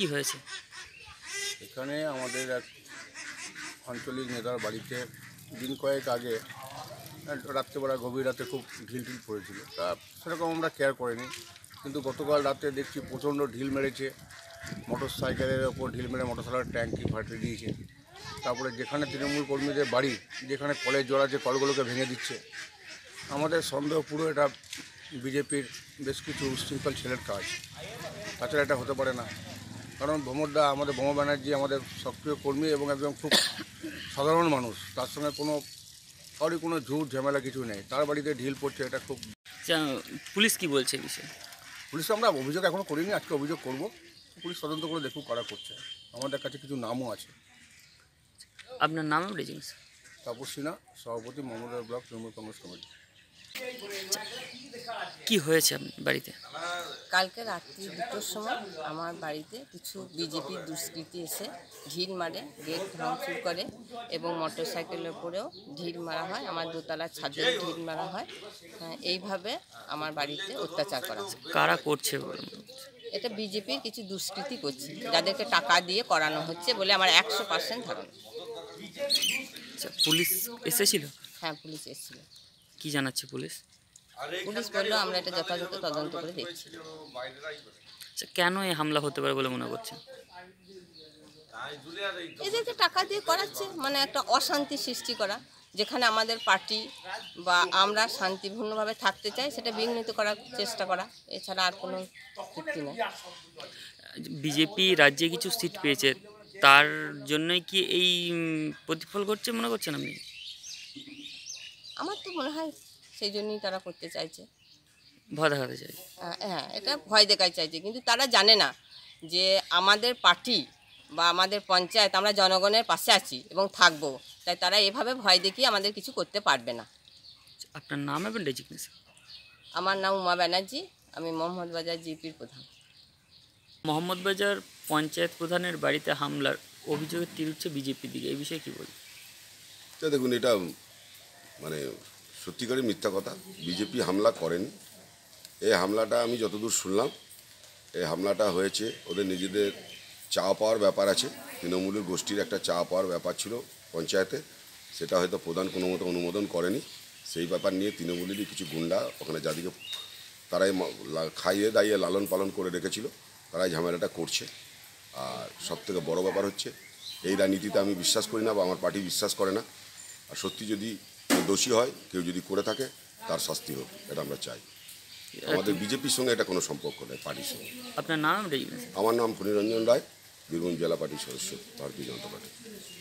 কি হয়েছে এখানে আমাদের এক আঞ্চলিক নেতার বাড়িতে দিন কয়েক আগে রাত্রেবেলা গভীর রাতে খুব ঢিল ঢিল পড়েছিল তা সেরকম আমরা কেয়ার করিনি কিন্তু গতকাল রাতে দেখছি প্রচণ্ড ঢিল মেরেছে মোটর সাইকেলের ওপর ঢিল মেরে মোটর সাইকেলের ট্যাঙ্কি ফাটিয়ে দিয়েছে তারপরে যেখানে তৃণমূল কর্মীদের বাড়ি যেখানে কলের জোড়া আছে কলগুলোকে ভেঙে দিচ্ছে আমাদের সন্দেহ পুরো এটা বিজেপির বেশ কিছু উশৃঙ্খল ছেলের কাজ তাছাড়া এটা হতে পারে না কারণ ভ্রমরদা আমাদের ভ্রম ব্যানার্জি আমাদের সক্রিয় কর্মী এবং একজন খুব সাধারণ মানুষ তার সঙ্গে কোনো কারোর কোনো ঝুট ঝামেলা কিছু নেই তার বাড়িতে ঢিল পড়ছে এটা খুব আচ্ছা, পুলিশ কি বলছে বিষয়ে পুলিশ আমরা অভিযোগ এখনও করিনি আজকে অভিযোগ করব পুলিশ তদন্ত করে দেখুক কারা করছে আমাদের কাছে কিছু নামও আছে আপনার নাম রেজিংস তাপস সিনহা সভাপতি মোহাম্মদ ব্লক তৃণমূল কংগ্রেস কমিটি কি হয়েছে বাড়িতে কালকে রাত্রি দুটোর সময় আমার বাড়িতে কিছু বিজেপির দুষ্কৃতী এসে ঢিল মারে গেট ভাঙচুর করে এবং মোটর সাইকেলের উপরেও ঢিল মারা হয় আমার দোতলা ছাদে ঢিল মারা হয় হ্যাঁ, এইভাবে আমার বাড়িতে অত্যাচার করা হয় কারা করছে এটা বিজেপির কিছু দুষ্কৃতি করছে যাদেরকে টাকা দিয়ে করানো হচ্ছে বলে আমার একশো পার্সেন্ট ধারণা আচ্ছা, পুলিশ এসেছিল হ্যাঁ পুলিশ এসেছিল কি জানাচ্ছে পুলিশ পুলিশ বললো আমরা এটা যথাযথ তদন্ত করে দেখছি আচ্ছা, কেন এই হামলা হতে পারে বলে মনে করছেন এদেরকে টাকা দিয়ে করাচ্ছে মানে একটা অশান্তি সৃষ্টি করা যেখানে আমাদের পার্টি বা আমরা শান্তিপূর্ণভাবে থাকতে চাই সেটা বিঘ্নিত করার চেষ্টা করা এছাড়া আর কোনো যুক্তি নেই বিজেপি রাজ্যে কিছু সিট পেয়েছে তার জন্যই কি এই প্রতিফল ঘটছে মনে করছেন আপনি আমার তো মনে হয় সেই জন্যই তারা করতে চাইছে হ্যাঁ এটা ভয় দেখাই চাইছে কিন্তু তারা জানে না যে আমাদের পার্টি বা আমাদের পঞ্চায়েত আমরা জনগণের পাশে আছি এবং থাকবো তাই তারা এভাবে ভয় দেখিয়ে আমাদের কিছু করতে পারবে না আপনার নাম এবং ডেজিগনেশন আমার নাম উমা ব্যানার্জি আমি মোহাম্মদ বাজার জিপির প্রধান মোহাম্মদ বাজার পঞ্চায়েত প্রধানের বাড়িতে হামলার অভিযোগে তীর উঠছে বিজেপির দিকে এই বিষয়ে কী বলি আচ্ছা, দেখুন এটা মানে সত্যিকারই মিথ্যা কথা বিজেপি হামলা করেনি এই হামলাটা আমি যতদূর শুনলাম এই হামলাটা হয়েছে ওদের নিজেদের চা পাওয়ার ব্যাপার আছে তৃণমূলের গোষ্ঠীর একটা চা পাওয়ার ব্যাপার ছিল পঞ্চায়েতে সেটা হয়তো প্রধান কোনো মতো অনুমোদন করেনি সেই ব্যাপার নিয়ে তৃণমূলেরই কিছু গুন্ডা ওখানে যাদিকে তারাই খাইয়ে দাইয়ে লালন পালন করে রেখেছিল তারাই ঝামেলাটা করছে আর সবথেকে বড় ব্যাপার হচ্ছে এই রাজনীতিতে আমি বিশ্বাস করি না বা আমার পার্টি বিশ্বাস করে না আর সত্যি যদি দোষী হয় কেউ যদি করে থাকে তার শাস্তি হোক এটা আমরা চাই আমাদের বিজেপির সঙ্গে এটা কোনো সম্পর্ক নেই পার্টির সঙ্গে আপনার নাম আমার নাম ফণিরঞ্জন রায় বীরভূম জেলা পার্টির সদস্য ভারতীয় জনতা পার্টি